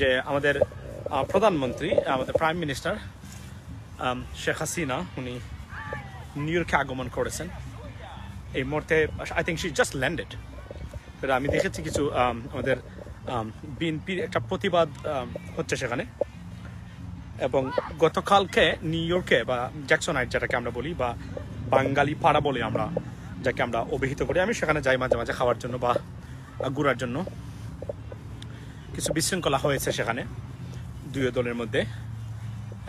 যে আমাদের প্রধানমন্ত্রী আমাদের প্রাইম মিনিস্টার শেখ হাসিনা উনি নিউ ইয়র্কে আগমন করেছেন এই মুহূর্তে I think she just landed আমি দেখেছি কিছু আমাদের বিএনপির একটা প্রতিবাদ হচ্ছে সেখানে এবং গতকালকে নিউ ইয়র্কে বা জ্যাকসন আইট যেটাকে আমরা বলি বা বাঙালি পাড়া বলি আমরা যাকে আমরা অভিহিত করি আমি সেখানে যাই মাঝে মাঝে খাওয়ার জন্য বা ঘুরার জন্য কিছু বিশৃঙ্খলা হয়েছে সেখানে দুই দলের মধ্যে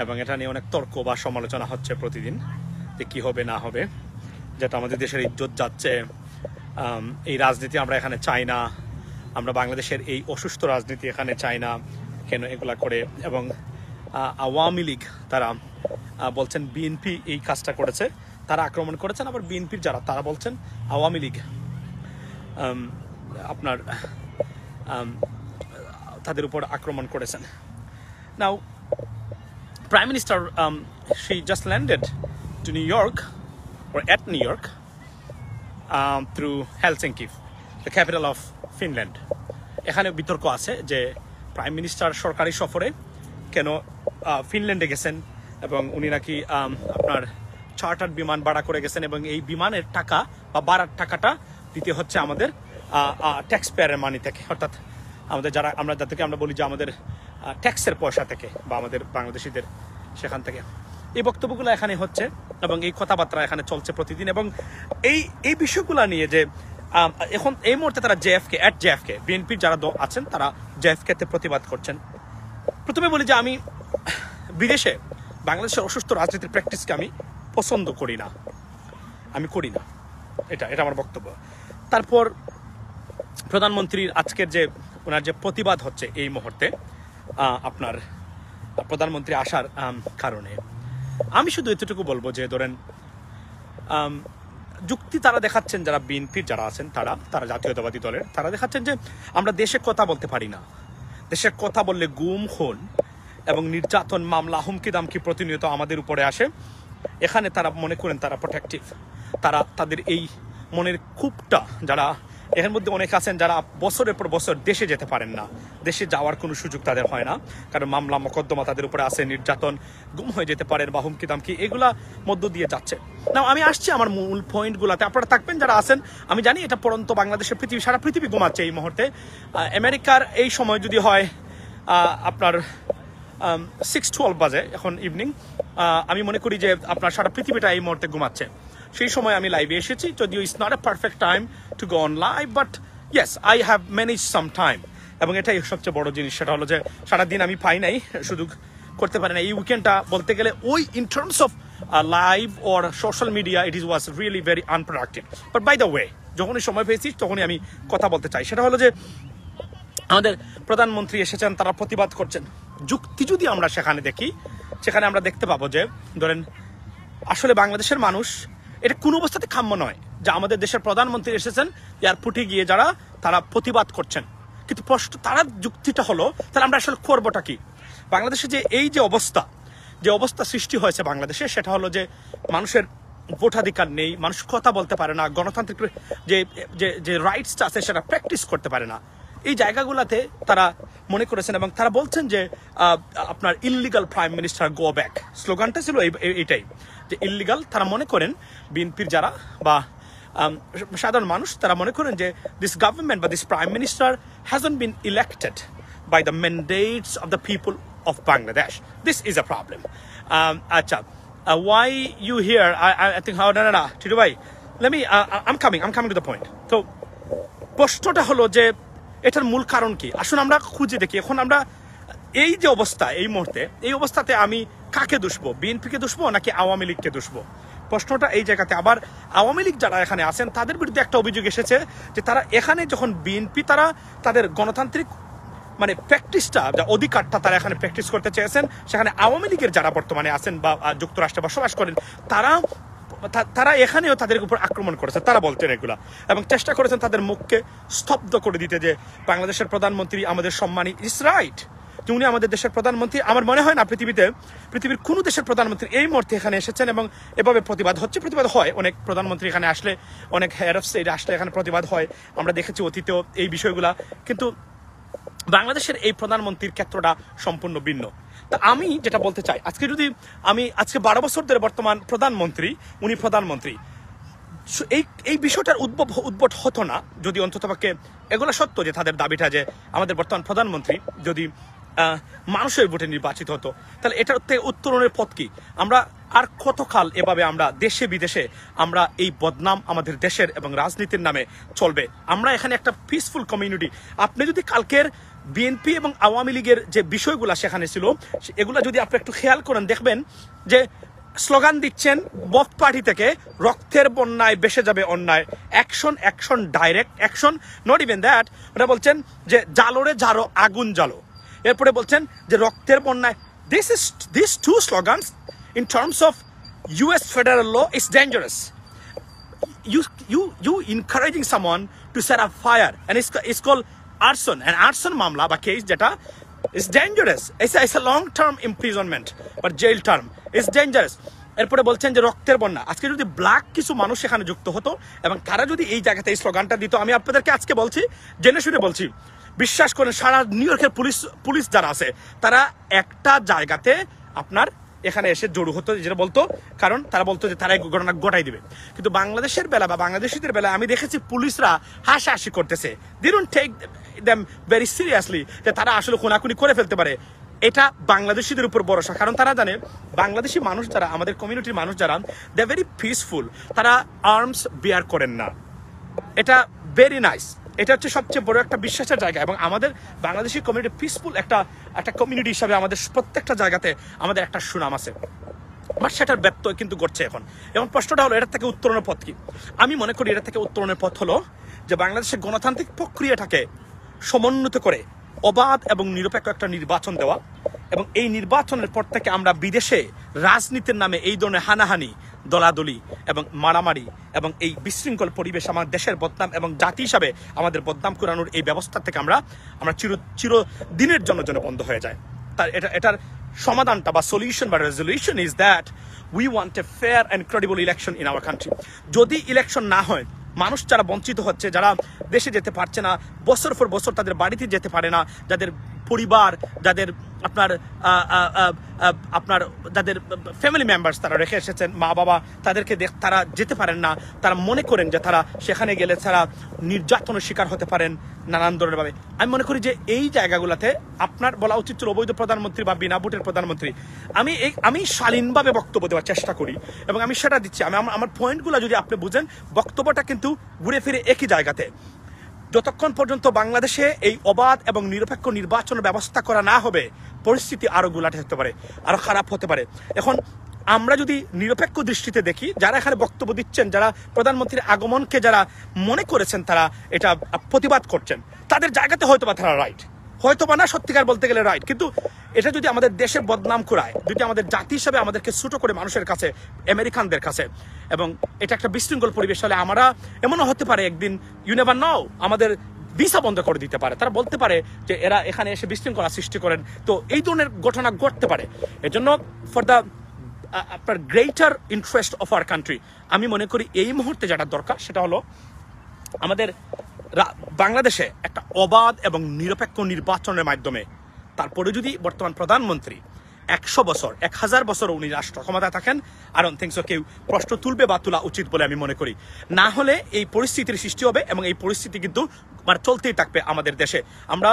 এবং এটা নিয়ে অনেক তর্ক বা সমালোচনা হচ্ছে প্রতিদিন যে কী হবে না হবে যেটা আমাদের দেশের ইজ্জত যাচ্ছে এই রাজনীতি আমরা এখানে চাই না আমরা বাংলাদেশের এই অসুস্থ রাজনীতি এখানে চাই না কেন এগুলা করে এবং আওয়ামী লীগ তারা বলছেন বিএনপি এই কাজটা করেছে তারা আক্রমণ করেছেন আবার বিএনপির যারা তারা বলছেন আওয়ামী লীগ আপনার তাদের উপর আক্রমণ করেছেন now prime minister she just landed to New York or at New York through through the capital of Finland এখানে বিতর্ক আছে যে প্রাইম মিনিস্টার সরকারি সফরে কেন ফিনল্যান্ডে গেছেন এবং উনি নাকি আপনার চার্টার বিমান ভাড়া করে গেছেন এবং এই বিমানের টাকা বা ভাড়ার টাকাটা দিতে হচ্ছে আমাদের ট্যাক্স পেয়ারের মানি থেকে অর্থাৎ আমাদের যারা আমরা যাদেরকে আমরা বলি যে আমাদের ট্যাক্সের পয়সা থেকে বা আমাদের বাংলাদেশিদের সেখান থেকে এই বক্তব্যগুলো এখানে হচ্ছে এবং এই কথাবার্তা এখানে চলছে প্রতিদিন এবং এই এই বিষয়গুলো নিয়ে যে এখন এই মুহূর্তে তারা জেএফকে অ্যাট জেএফকে বিএনপির যারা আছেন তারা জেএফকেতে প্রতিবাদ করছেন প্রথমে বলি যে আমি বিদেশে বাংলাদেশের অসুস্থ রাজনীতির প্র্যাকটিসকে আমি পছন্দ করি না আমি করি না এটা এটা আমার বক্তব্য তারপর প্রধানমন্ত্রীর আজকের যে ওনার যে প্রতিবাদ হচ্ছে এই মুহূর্তে আপনার প্রধানমন্ত্রী আসার কারণে আমি শুধু এতটুকু বলবো যে ধরেন যুক্তি তারা দেখাচ্ছেন যারা বিএনপির যারা আছেন তারা তারা জাতীয়তাবাদী দলের তারা দেখাচ্ছেন যে আমরা দেশে কথা বলতে পারি না দেশের কথা বললে গুম খুন এবং নির্যাতন মামলা হুমকি দামকি প্রতিনিয়ত আমাদের উপরে আসে এখানে তারা মনে করেন তারা প্রোটেকটিভ তারা তাদের এই মনের কূপটা যারা এর মধ্যে অনেক আছেন যারা বছরের পর বছর দেশে যেতে পারেন না দেশে যাওয়ার কোনো সুযোগ তাদের হয় না কারণ মামলা মকদ্দমা তাদের উপরে আছে নির্যাতন গুম হয়ে যেতে পারেন বা হুমকি দামকি এগুলা মধ্য দিয়ে যাচ্ছে না আমি আসছি আমার মূল পয়েন্টগুলোতে আপনারা থাকবেন যারা আছেন আমি জানি এটা পরন্ত বাংলাদেশের পৃথিবী সারা পৃথিবী ঘুমাচ্ছে এই মুহূর্তে আমেরিকার এই সময় যদি হয় আপনার সিক্স টুয়েলভ বাজে এখন ইভিনিং আমি মনে করি যে আপনার সারা পৃথিবীটা এই মুহূর্তে ঘুমাচ্ছে সেই সময় আমি লাইভে এসেছি যদিও it's not a perfect time to go on live but yes I have manage some time এবং এটাই সবচেয়ে বড় জিনিস সেটা হলো যে সারাদিন আমি পাই নাই শুধু করতে পারি না এই উইকেন্ডটা বলতে গেলে ওই in terms of live or social media it is was really very unproductive but by the way যখনই সময় পেয়েছি তখনই আমি কথা বলতে চাই সেটা হলো যে আমাদের প্রধানমন্ত্রী এসেছেন তারা প্রতিবাদ করছেন যুক্তি যদি আমরা সেখানে দেখি সেখানে আমরা দেখতে পাবো যে ধরেন আসলে বাংলাদেশের মানুষ এটা কোনো অবস্থাতে কাম্য নয় যে আমাদের দেশের প্রধানমন্ত্রী এসেছেন এয়ারপোর্টে গিয়ে যারা তারা প্রতিবাদ করছেন কিন্তু প্রশ্ন তারা যুক্তিটা হলো তাহলে আমরা আসলে করবোটা কি বাংলাদেশে যে এই যে অবস্থা যে অবস্থা সৃষ্টি হয়েছে বাংলাদেশে সেটা হলো যে মানুষের ভোটাধিকার নেই মানুষ কথা বলতে পারে না গণতান্ত্রিক যে যে রাইটসটা আছে সেটা প্র্যাকটিস করতে পারে না এই জায়গাগুলোতে তারা মনে করেছেন এবং তারা বলছেন যে আপনার illegal prime minister go back স্লোগানটা ছিল এইটাই যে ইলিগাল তারা মনে করেন বিএনপির যারা বা সাধারণ মানুষ তারা মনে করেন যে দিস গভর্নমেন্ট বা this prime minister has been elected by the mandates of the people of Bangladesh this is a problem আচ্ছা why you here I think how না ঠিক ভাই let me I'm coming I'm coming to the point তো প্রশ্নটা হলো যে এটার মূল কারণ কি আসুন আমরা খুঁজে দেখি এখন আমরা এই যে অবস্থা এই মুহূর্তে এই অবস্থাতে আমি কাকে দুষবো বিএনপিকে দুষবো নাকি আওয়ামী লীগকে দুষবো প্রশ্নটা এই জায়গাতে আবার আওয়ামী লীগ যারা এখানে আছেন তাদের বিরুদ্ধে একটা অভিযোগ এসেছে যে তারা এখানে যখন বিএনপি তারা তাদের গণতান্ত্রিক মানে প্র্যাকটিসটা যা অধিকারটা তারা এখানে প্র্যাকটিস করতে চেয়েছেন সেখানে আওয়ামী লীগের যারা বর্তমানে আছেন বা যুক্তরাষ্ট্রে বসবাস করেন তারা তারা এখানেও তাদের উপর আক্রমণ করেছে তারা বলতেন এগুলা এবং চেষ্টা করেছেন তাদের মুখকে স্তব্ধ করে দিতে যে বাংলাদেশের প্রধানমন্ত্রী আমাদের সম্মানী ইস রাইট যে উনি আমাদের দেশের প্রধানমন্ত্রী আমার মনে হয় না পৃথিবীতে পৃথিবীর কোনো দেশের প্রধানমন্ত্রী এই মুহূর্তে এখানে এসেছেন এবং এভাবে প্রতিবাদ হচ্ছে প্রতিবাদ হয় অনেক প্রধানমন্ত্রী এখানে আসলে অনেক হেয়ার অফ স্টেট আসলে এখানে প্রতিবাদ হয় আমরা দেখেছি অতীতেও এই বিষয়গুলা কিন্তু বাংলাদেশের এই প্রধানমন্ত্রীর ক্ষেত্রটা সম্পূর্ণ ভিন্ন তা আমি যেটা বলতে চাই আজকে যদি আমি আজকে বারো বছর ধরে বর্তমান প্রধানমন্ত্রী উনি প্রধানমন্ত্রী এই এই বিষয়টার উদ্ভব উদ্ভট হতো না যদি অন্ততপক্ষে এগুলো সত্য যে তাদের দাবিটা যে আমাদের বর্তমান প্রধানমন্ত্রী যদি মানুষের ভোটে নির্বাচিত হতো তাহলে এটার থেকে উত্তরণের পথ কি আমরা আর কতকাল এভাবে আমরা দেশে বিদেশে আমরা এই বদনাম আমাদের দেশের এবং রাজনীতির নামে চলবে আমরা এখানে একটা পিসফুল কমিউনিটি আপনি যদি কালকের বিএনপি এবং আওয়ামী লীগের যে বিষয়গুলো সেখানে ছিল এগুলো যদি আপনি একটু খেয়াল করেন দেখবেন যে স্লোগান দিচ্ছেন বফ পার্টি থেকে রক্তের বন্যায় বেসে যাবে অন্যায় action action direct action not even that ওটা বলছেন যে জালোরে জারো আগুন জালো এরপরে বলছেন যে রক্তের বন্যায় this is this two slogans in terms of US federal law is dangerous you you you encouraging someone to set a fire and is call arson and arson মামলা বা কেস যেটা is dangerous is is a long term imprisonment বা jail term is dangerous এরপরে বলছেন যে রক্তের বন্যা আজকে যদি ব্ল্যাক কিছু মানুষ এখানে যুক্ত হতো এবং তারা যদি এই জায়গাতে এই স্লোগানটা দিত আমি আপনাদেরকে আজকে বলছি জেনে শুনে বলছি বিশ্বাস করেন সারা নিউ ইয়র্কের পুলিশ পুলিশ যারা আছে তারা একটা জায়গাতে আপনার এখানে এসে জড়ো হতো যেটা বলতো কারণ তারা বলতো যে তারা এই ঘটনা ঘটাই দিবে কিন্তু বাংলাদেশের বেলা বা বাংলাদেশিদের বেলা আমি দেখেছি পুলিশরা হাসাহাসি করতেছে they don't take them very seriously যে তারা আসলে খুনাখুনি করে ফেলতে পারে এটা বাংলাদেশিদের উপর ভরসা কারণ তারা জানে বাংলাদেশি মানুষ যারা আমাদের কমিউনিটির মানুষ যারা দে ভেরি পিসফুল তারা আর্মস বিয়ার করেন না এটা ভেরি নাইস এটা হচ্ছে সবচেয়ে বড় একটা বিশ্বাসের জায়গা এবং আমাদের বাংলাদেশি কমিউনিটি পিসফুল একটা একটা কমিউনিটি হিসাবে আমাদের প্রত্যেকটা জায়গাতে আমাদের একটা সুনাম আছে বাট সেটার ব্যক্ত কিন্তু ঘটছে এখন এবং প্রশ্নটা হলো এটার থেকে উত্তরণের পথ কি আমি মনে করি এটা থেকে উত্তরণের পথ হলো যে বাংলাদেশের গণতান্ত্রিক প্রক্রিয়াটাকে সমন্বিত করে অবাধ এবং নিরপেক্ষ একটা নির্বাচন দেওয়া এবং এই নির্বাচনের পর থেকে আমরা বিদেশে রাজনীতির নামে এই ধরনের হানাহানি দলাদলি এবং মারামারি এবং এই বিশৃঙ্খল পরিবেশ আমার দেশের বদনাম এবং জাতি হিসাবে আমাদের বদনাম কুরানোর এই ব্যবস্থা থেকে আমরা আমরা চির চিরদিনের জন্য যেন বন্ধ হয়ে যায় তার এটা এটার সমাধানটা বা সলিউশন বা resolution is that we want a fair and credible election in our country যদি ইলেকশন না হয় মানুষ যারা বঞ্চিত হচ্ছে যারা দেশে যেতে পারছে না বছর পর বছর তাদের বাড়িতে যেতে পারে না যাদের পরিবার যাদের আপনার আপনার যাদের ফ্যামিলি মেম্বার্স তারা রেখে এসেছেন মা বাবা তাদেরকে দেখ তারা যেতে পারেন না তারা মনে করেন যে তারা সেখানে গেলে তারা নির্যাতনের শিকার হতে পারেন নানান ধরনেরভাবে আমি মনে করি যে এই জায়গাগুলোতে আপনার বলা উচিত ছিল অবৈধ প্রধানমন্ত্রী বা বিনা ভোটের প্রধানমন্ত্রী আমি এই আমি শালীনভাবে বক্তব্য দেওয়ার চেষ্টা করি এবং আমি সেটা দিচ্ছি আমি আমার পয়েন্টগুলো যদি আপনি বুঝেন বক্তব্যটা কিন্তু ঘুরে ফিরে একই জায়গাতে যতক্ষণ পর্যন্ত বাংলাদেশে এই অবাধ এবং নিরপেক্ষ নির্বাচনের ব্যবস্থা করা না হবে পরিস্থিতি আরও গুলাটে হতে পারে আরও খারাপ হতে পারে এখন আমরা যদি নিরপেক্ষ দৃষ্টিতে দেখি যারা এখানে বক্তব্য দিচ্ছেন যারা প্রধানমন্ত্রীর আগমনকে যারা মনে করেছেন তারা এটা প্রতিবাদ করছেন তাদের জায়গাতে হয়তো বা তারা রাইট হয়তো বা না সত্যিকার বলতে গেলে রাইট কিন্তু এটা যদি আমাদের দেশে বদনাম কুড়ায় যদি আমাদের জাতি হিসাবে আমাদেরকে ছোট করে মানুষের কাছে আমেরিকানদের কাছে এবং এটা একটা বিশৃঙ্খল পরিবেশ হলে আমরা এমনও হতে পারে একদিন ইউনেভার নাও আমাদের ভিসা বন্ধ করে দিতে পারে তারা বলতে পারে যে এরা এখানে এসে বিশৃঙ্খলা সৃষ্টি করেন তো এই ধরনের ঘটনা ঘটতে পারে এজন্য ফর দ্য আপনার greater interest of our country আমি মনে করি এই মুহূর্তে যেটা দরকার সেটা হলো আমাদের বাংলাদেশে একটা অবাধ এবং নিরপেক্ষ নির্বাচনের মাধ্যমে তারপরে যদি বর্তমান প্রধানমন্ত্রী একশো বছর এক হাজার বছর উনি রাষ্ট্র ক্ষমতা থাকেন আর থিংস কেউ প্রশ্ন তুলবে বা তোলা উচিত বলে আমি মনে করি না হলে এই পরিস্থিতির সৃষ্টি হবে এবং এই পরিস্থিতি কিন্তু মানে চলতেই থাকবে আমাদের দেশে আমরা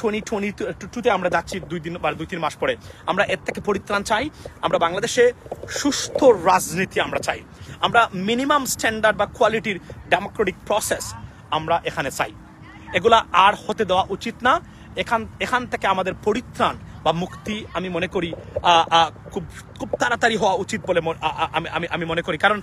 টোয়েন্টি টোয়েন্টি টুতে আমরা যাচ্ছি দুই দিন বা দুই তিন মাস পরে আমরা এর থেকে পরিত্রাণ চাই আমরা বাংলাদেশে সুস্থ রাজনীতি আমরা চাই আমরা মিনিমাম স্ট্যান্ডার্ড বা কোয়ালিটির ডেমোক্রেটিক প্রসেস আমরা এখানে চাই এগুলা আর হতে দেওয়া উচিত না এখান এখান থেকে আমাদের পরিত্রাণ বা মুক্তি আমি মনে করি খুব খুব তাড়াতাড়ি হওয়া উচিত বলে আমি আমি আমি মনে করি কারণ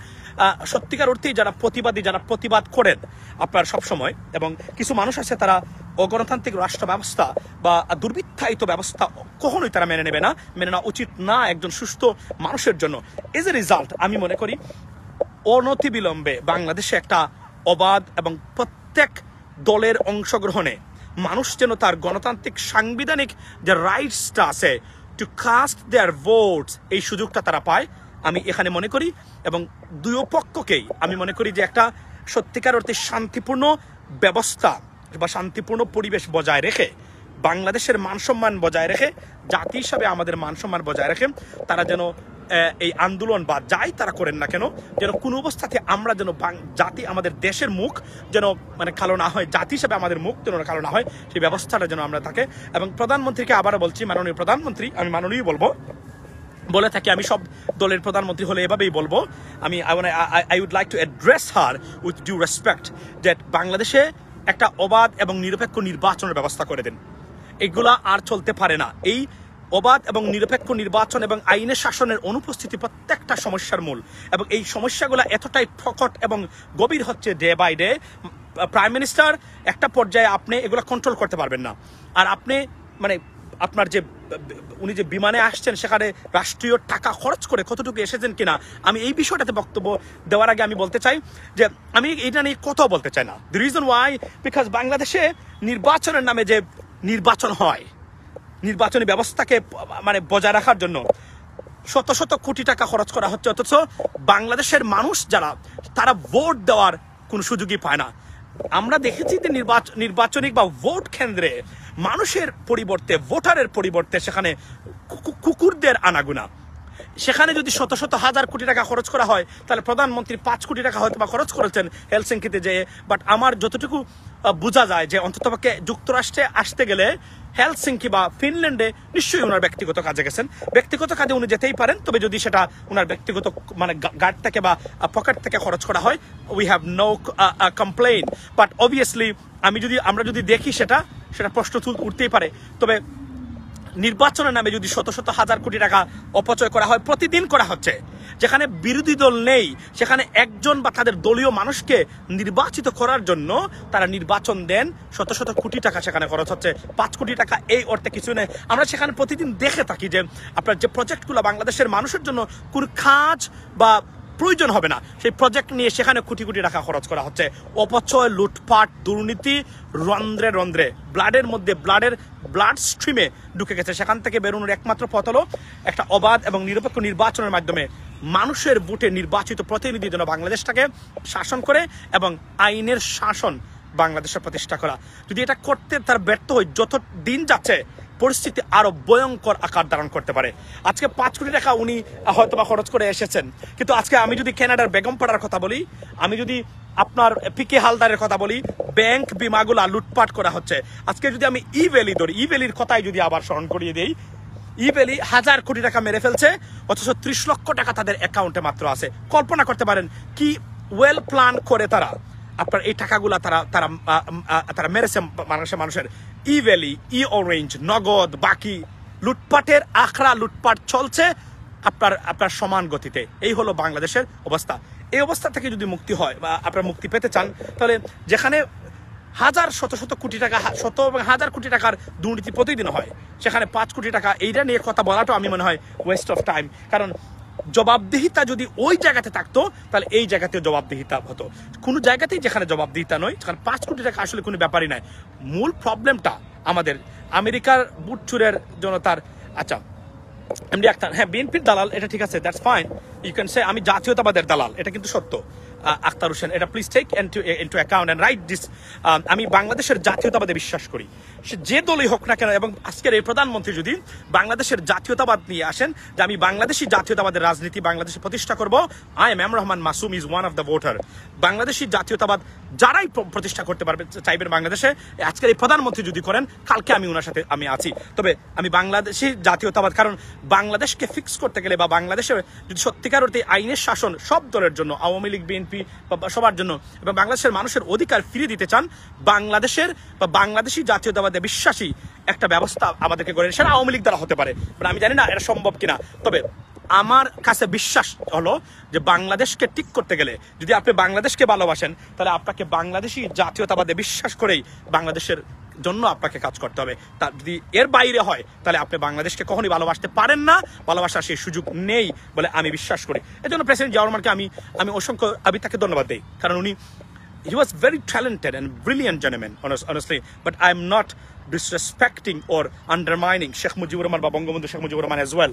সত্যিকার অর্থেই যারা প্রতিবাদী যারা প্রতিবাদ করেন আপনার সবসময় এবং কিছু মানুষ আছে তারা অগণতান্ত্রিক রাষ্ট্র ব্যবস্থা বা দুর্বৃত্তায়িত ব্যবস্থা কখনোই তারা মেনে নেবে না মেনে নেওয়া উচিত না একজন সুস্থ মানুষের জন্য এজ এ রেজাল্ট আমি মনে করি অনতিবিলম্বে বাংলাদেশে একটা অবাধ এবং প্রত্যেক দলের অংশগ্রহণে মানুষ যেন তার গণতান্ত্রিক সাংবিধানিক যে রাইটসটা আছে টু কাস্ট দেয়ার ভোট এই সুযোগটা তারা পায় আমি এখানে মনে করি এবং দুই পক্ষকেই আমি মনে করি যে একটা সত্যিকার অর্থে শান্তিপূর্ণ ব্যবস্থা বা শান্তিপূর্ণ পরিবেশ বজায় রেখে বাংলাদেশের মানসম্মান বজায় রেখে জাতি হিসাবে আমাদের মানসম্মান বজায় রেখে তারা যেন এই আন্দোলন বা যাই তারা করেন না কেন যেন কোনো অবস্থাতে আমরা যেন জাতি আমাদের দেশের মুখ যেন মানে কালো না হয় জাতি হিসাবে আমাদের মুখ যেন কালো না হয় সেই ব্যবস্থাটা যেন আমরা থাকে এবং প্রধানমন্ত্রীকে আবারও বলছি মাননীয় প্রধানমন্ত্রী আমি মাননীয় বলবো বলে থাকি আমি সব দলের প্রধানমন্ত্রী হলে এভাবেই বলবো আমি I would like to address her with due respect that বাংলাদেশে একটা অবাধ এবং নিরপেক্ষ নির্বাচনের ব্যবস্থা করে দেন এগুলা আর চলতে পারে না এই অবাধ এবং নিরপেক্ষ নির্বাচন এবং আইনের শাসনের অনুপস্থিতি প্রত্যেকটা সমস্যার মূল এবং এই সমস্যাগুলো এতটাই প্রকট এবং গভীর হচ্ছে day by day prime minister একটা পর্যায়ে আপনি এগুলো কন্ট্রোল করতে পারবেন না আর আপনি মানে আপনার যে উনি যে বিমানে আসছেন সেখানে রাষ্ট্রীয় টাকা খরচ করে কতটুকু এসেছেন কিনা আমি এই বিষয়টাতে বক্তব্য দেওয়ার আগে আমি বলতে চাই যে আমি এটা নিয়ে কথাও বলতে চাই না দি রিজন ওয়াই বিকজ বাংলাদেশে নির্বাচনের নামে যে নির্বাচন হয় নির্বাচনী ব্যবস্থাকে মানে বজায় রাখার জন্য শত শত কোটি টাকা খরচ করা হচ্ছে অথচ বাংলাদেশের মানুষ যারা তারা ভোট দেওয়ার কোনো সুযোগই পায় না আমরা দেখেছি যে নির্বাচন নির্বাচনিক বা ভোট কেন্দ্রে মানুষের পরিবর্তে ভোটারের পরিবর্তে সেখানে কুকুরদের আনাগুনা সেখানে যদি শত শত হাজার কোটি টাকা খরচ করা হয় তাহলে প্রধানমন্ত্রী পাঁচ কোটি টাকা হয়তো বা খরচ করেছেন হেলসিংকিতে যেয়ে বাট আমার যতটুকু বোঝা যায় যে অন্ততপক্ষে যুক্তরাষ্ট্রে আসতে গেলে হেলসিংকি বা ফিনল্যান্ডে নিশ্চয়ই ওনার ব্যক্তিগত কাজে গেছেন ব্যক্তিগত কাজে উনি যেতেই পারেন তবে যদি সেটা ওনার ব্যক্তিগত মানে গার্ড থেকে বা পকেট থেকে খরচ করা হয় we have no complain but obviously আমি যদি আমরা যদি দেখি সেটা সেটা প্রশ্ন তুল উঠতেই পারে তবে নির্বাচনের নামে যদি শত শত হাজার কোটি টাকা অপচয় করা হয় প্রতিদিন করা হচ্ছে যেখানে বিরোধী দল নেই সেখানে একজন বা তাদের দলীয় মানুষকে নির্বাচিত করার জন্য তারা নির্বাচন দেন শত শত কোটি টাকা সেখানে খরচ হচ্ছে পাঁচ কোটি টাকা এই অর্থে কিছু নেই আমরা সেখানে প্রতিদিন দেখে থাকি যে আপনার যে প্রজেক্টগুলো বাংলাদেশের মানুষের জন্য কোন খাঁজ বা প্রয়োজন হবে না সেই প্রজেক্ট নিয়ে সেখানে কোটি খুটি টাকা খরচ করা হচ্ছে অপচয় লুটপাট দুর্নীতি রন্ধ্রে রন্ধ্রে ব্লাডের মধ্যে ব্লাডের ব্লাড স্ট্রিমে ঢুকে গেছে সেখান থেকে বেরোনোর একমাত্র পথ হলো একটা অবাধ এবং নিরপেক্ষ নির্বাচনের মাধ্যমে মানুষের ভোটে নির্বাচিত প্রতিনিধি যেন বাংলাদেশটাকে শাসন করে এবং আইনের শাসন বাংলাদেশের প্রতিষ্ঠা করা যদি এটা করতে তার ব্যর্থ হয় যত দিন যাচ্ছে পরিস্থিতি আরো ভয়ঙ্কর আকার ধারণ করতে পারে আজকে পাঁচ কোটি টাকা উনি হয়তো বা খরচ করে এসেছেন কিন্তু আজকে আমি যদি ক্যানাডার বেগমপাড়ার কথা বলি আমি যদি আপনার পিকে হালদারের কথা বলি ব্যাংক বিমাগুলা লুটপাট করা হচ্ছে আজকে যদি আমি ই ভ্যালি ধরি ই ভ্যালির কথাই যদি আবার স্মরণ করিয়ে দিই ই ভ্যালি হাজার কোটি টাকা মেরে ফেলছে অথচ ত্রিশ লক্ষ টাকা তাদের অ্যাকাউন্টে মাত্র আছে কল্পনা করতে পারেন কি ওয়েল প্ল্যান করে তারা আপনার এই টাকাগুলা তারা তারা তারা মেরেছে মানুষের মানুষের ই ভ্যালি ই অরেঞ্জ নগদ বাকি লুটপাটের আখড়া লুটপাট চলছে আপনার আপনার সমান গতিতে এই হলো বাংলাদেশের অবস্থা এই অবস্থা থেকে যদি মুক্তি হয় বা আপনার মুক্তি পেতে চান তাহলে যেখানে হাজার শত শত কোটি টাকা শত এবং হাজার কোটি টাকার দুর্নীতি প্রতিদিন হয় সেখানে পাঁচ কোটি টাকা এইটা নিয়ে কথা বলাটাও আমি মনে হয় ওয়েস্ট অফ টাইম কারণ জবাবদিহিতা যদি ওই জায়গাতে থাকতো তাহলে এই জায়গাতে জবাবদিহিতা হতো কোনো জায়গাতেই যেখানে জবাবদিহিতা নয় সেখানে পাঁচ কোটি টাকা আসলে কোনো ব্যাপারই নাই মূল প্রবলেমটা আমাদের আমেরিকার বুটচুরের জনতার আচ্ছা এমডি আক্তার হ্যাঁ বিএনপির দালাল এটা ঠিক আছে that's fine you can say আমি জাতীয়তাবাদের দালাল এটা কিন্তু সত্য আখতার হোসেন এটা please take into account and write this আমি বাংলাদেশের জাতীয়তাবাদে বিশ্বাস করি সে যে দলই হোক না কেন এবং আজকের এই প্রধানমন্ত্রী যদি বাংলাদেশের জাতীয়তাবাদ নিয়ে আসেন যে আমি বাংলাদেশি জাতীয়তাবাদের রাজনীতি বাংলাদেশে প্রতিষ্ঠা করব I am M Rahman Masum is one of the voter Bangladeshi জাতীয়তাবাদ যারাই প্রতিষ্ঠা করতে পারবে চাইবেন বাংলাদেশে আজকের এই প্রধানমন্ত্রী যদি করেন কালকে আমি ওনার সাথে আমি আছি তবে আমি বাংলাদেশি জাতীয়তাবাদ কারণ বাংলাদেশকে ফিক্স করতে গেলে বা বাংলাদেশে যদি সত্যিকার অর্থে আইনের শাসন সব দলের জন্য আওয়ামী লীগ বিএনপি শিল্পী বা সবার জন্য এবং বাংলাদেশের মানুষের অধিকার ফিরিয়ে দিতে চান বাংলাদেশের বা বাংলাদেশি জাতীয়তাবাদে বিশ্বাসী একটা ব্যবস্থা আমাদেরকে করে সেটা আওয়ামী লীগ দ্বারা হতে পারে মানে আমি জানি না এটা সম্ভব কিনা তবে আমার কাছে বিশ্বাস হলো যে বাংলাদেশকে ঠিক করতে গেলে যদি আপনি বাংলাদেশকে ভালোবাসেন তাহলে আপনাকে বাংলাদেশি জাতীয়তাবাদে বিশ্বাস করেই বাংলাদেশের জন্য আপনাকে কাজ করতে হবে তা যদি এর বাইরে হয় তাহলে আপনি বাংলাদেশকে কখনই ভালোবাসতে পারেন না ভালোবাসার সেই সুযোগ নেই বলে আমি বিশ্বাস করি এই জন্য প্রেসিডেন্ট জিয়াউরমানকে আমি আমি অসংখ্য আমি তাকে ধন্যবাদ দিই কারণ উনি he was very talented and brilliant জেনেম্যান honestly but I am not disrespecting or undermining Sheikh Mujibur Rahman বা Bangabandhu Sheikh Mujibur Rahman as well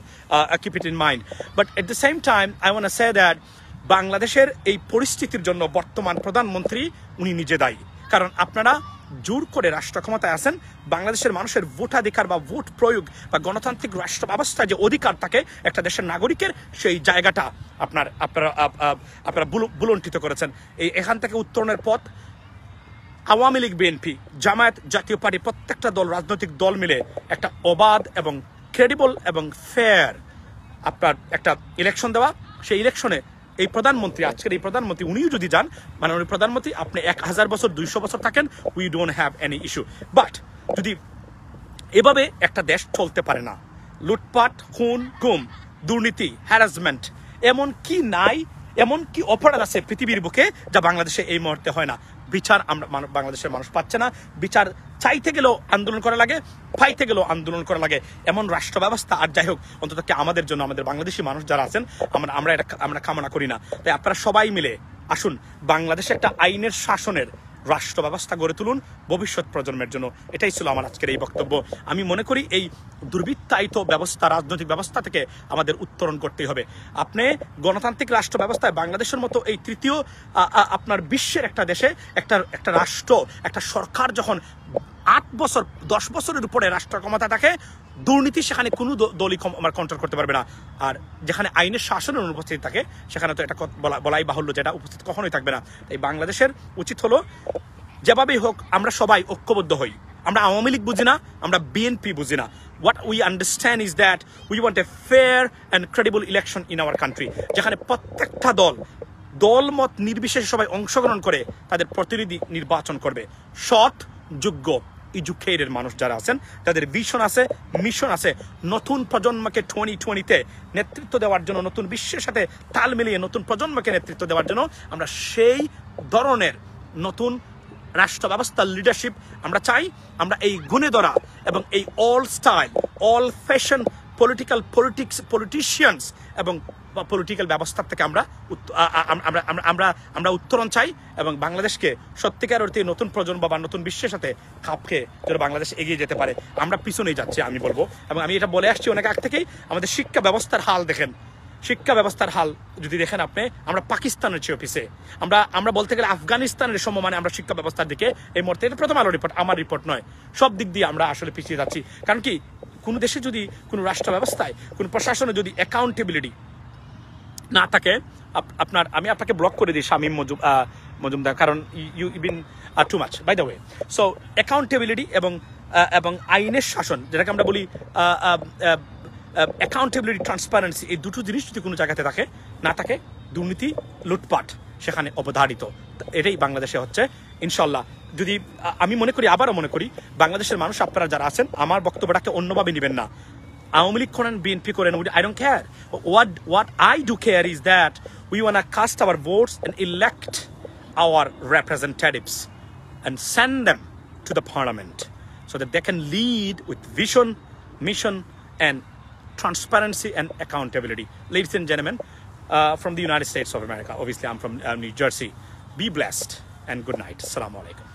keep it in mind but at the same time I want say that বাংলাদেশের এই পরিস্থিতির জন্য বর্তমান প্রধানমন্ত্রী উনি নিজে দায়ী কারণ আপনারা জোর করে রাষ্ট্র ক্ষমতায় আসেন বাংলাদেশের মানুষের ভোটাধিকার বা ভোট প্রয়োগ বা গণতান্ত্রিক রাষ্ট্র ব্যবস্থায় যে অধিকার থাকে একটা দেশের নাগরিকের সেই জায়গাটা আপনার আপনারা আপনারা বুলন্টিত করেছেন এই এখান থেকে উত্তরণের পথ আওয়ামী লীগ বিএনপি জামায়াত জাতীয় পার্টি প্রত্যেকটা দল রাজনৈতিক দল মিলে একটা অবাধ এবং ক্রেডিবল এবং ফেয়ার আপনার একটা ইলেকশন দেওয়া সেই ইলেকশনে এই প্রধানমন্ত্রী আজকের এই প্রধানমন্ত্রী উনিও যদি যান মাননীয় প্রধানমন্ত্রী আপনি এক হাজার বছর দুইশো বছর থাকেন we don't have any issue but যদি এভাবে একটা দেশ চলতে পারে না লুটপাট খুন গুম দুর্নীতি হ্যারাসমেন্ট এমন কি নাই এমন কি অপরাধ আছে পৃথিবীর বুকে যা বাংলাদেশে এই মুহূর্তে হয় না বিচার আমরা বাংলাদেশের মানুষ পাচ্ছে না বিচার চাইতে গেলেও আন্দোলন করা লাগে পাইতে গেলেও আন্দোলন করা লাগে এমন রাষ্ট্র ব্যবস্থা আর যাই হোক অন্তত আমাদের জন্য আমাদের বাংলাদেশি মানুষ যারা আছেন আমরা আমরা এটা আমরা কামনা করি না তাই আপনারা সবাই মিলে আসুন বাংলাদেশে একটা আইনের শাসনের রাষ্ট্র ব্যবস্থা গড়ে তুলুন ভবিষ্যৎ প্রজন্মের জন্য এটাই ছিল আমার আজকের এই বক্তব্য আমি মনে করি এই দুর্বৃত্তায়িত ব্যবস্থা রাজনৈতিক ব্যবস্থা থেকে আমাদের উত্তরণ করতেই হবে আপনি গণতান্ত্রিক রাষ্ট্র ব্যবস্থায় বাংলাদেশের মতো এই তৃতীয় আপনার বিশ্বের একটা দেশে একটা একটা রাষ্ট্র একটা সরকার যখন আট বছর দশ বছরের উপরে রাষ্ট্র ক্ষমতা থাকে দুর্নীতি সেখানে কোনো দলই কন্ট্রোল মানে করতে পারবে না আর যেখানে আইনের শাসনের অনুপস্থিতি থাকে সেখানে তো এটা বলাই বাহুল্য যেটা উপস্থিত কখনোই থাকবে না তাই বাংলাদেশের উচিত হলো যেভাবেই হোক আমরা সবাই ঐক্যবদ্ধ হই আমরা আওয়ামী লীগ বুঝি না আমরা বিএনপি বুঝি না what we understand is that we want a fair and credible election in our country যেখানে প্রত্যেকটা দল দলমত নির্বিশেষে সবাই অংশগ্রহণ করে তাদের প্রতিনিধি নির্বাচন করবে সৎ যোগ্য এডুকেটেড মানুষ যারা আছেন তাদের ভিশন আছে মিশন আছে নতুন প্রজন্মকে টোয়েন্টি টোয়েন্টিতে নেতৃত্ব দেওয়ার জন্য নতুন বিশ্বের সাথে তাল মিলিয়ে নতুন প্রজন্মকে নেতৃত্ব দেওয়ার জন্য আমরা সেই ধরনের নতুন রাষ্ট্র ব্যবস্থার লিডারশিপ আমরা চাই আমরা এই গুণে ধরা এবং এই all style all fashion political politics politicians এবং পলিটিক্যাল ব্যবস্থার থেকে আমরা আমরা আমরা আমরা উত্তরণ চাই এবং বাংলাদেশকে সত্যিকার অর্থে নতুন প্রজন্ম বা নতুন বিশ্বের সাথে খাপ খেয়ে যেন বাংলাদেশ এগিয়ে যেতে পারে আমরা পিছনেই যাচ্ছি আমি বলবো এবং আমি এটা বলে আসছি অনেক আগ থেকেই আমাদের শিক্ষা ব্যবস্থার হাল দেখেন শিক্ষা ব্যবস্থার হাল যদি দেখেন আপনি আমরা পাকিস্তানের চেয়ে অফিসে আমরা আমরা বলতে গেলে আফগানিস্তানের সমমানে আমরা শিক্ষা ব্যবস্থার দিকে এই মুহূর্তে এটা প্রথম আলো রিপোর্ট আমার রিপোর্ট নয় সব দিক দিয়ে আমরা আসলে পিছিয়ে যাচ্ছি কারণ কি কোনো দেশে যদি কোনো রাষ্ট্র ব্যবস্থায় কোনো প্রশাসনে যদি অ্যাকাউন্টেবিলিটি না থাকে আপনার আমি আপনাকে ব্লক করে দিই শামীম মজুম মজুমদার কারণ you are too much by the way so accountability এবং এবং আইনের শাসন যেটাকে আমরা বলি অ্যাকাউন্টেবিলিটি ট্রান্সপারেন্সি এই দুটো জিনিস যদি কোনো জায়গাতে থাকে না থাকে দুর্নীতি লুটপাট সেখানে অবধারিত এটাই বাংলাদেশে হচ্ছে ইনশাল্লাহ যদি আমি মনে করি আবারও মনে করি বাংলাদেশের মানুষ আপনারা যারা আছেন আমার বক্তব্যটাকে অন্যভাবে নেবেন না আওয়ামী লীগ করেন বিএনপি করেন I don't care what what I do care is that we want cast our votes and elect our representatives and send them to the parliament so that they can lead with vision mission and transparency and accountability ladies and জেনেমেন Uh, from the United States of America. Obviously, I'm from uh, New Jersey. Be blessed and good night. Assalamu alaikum.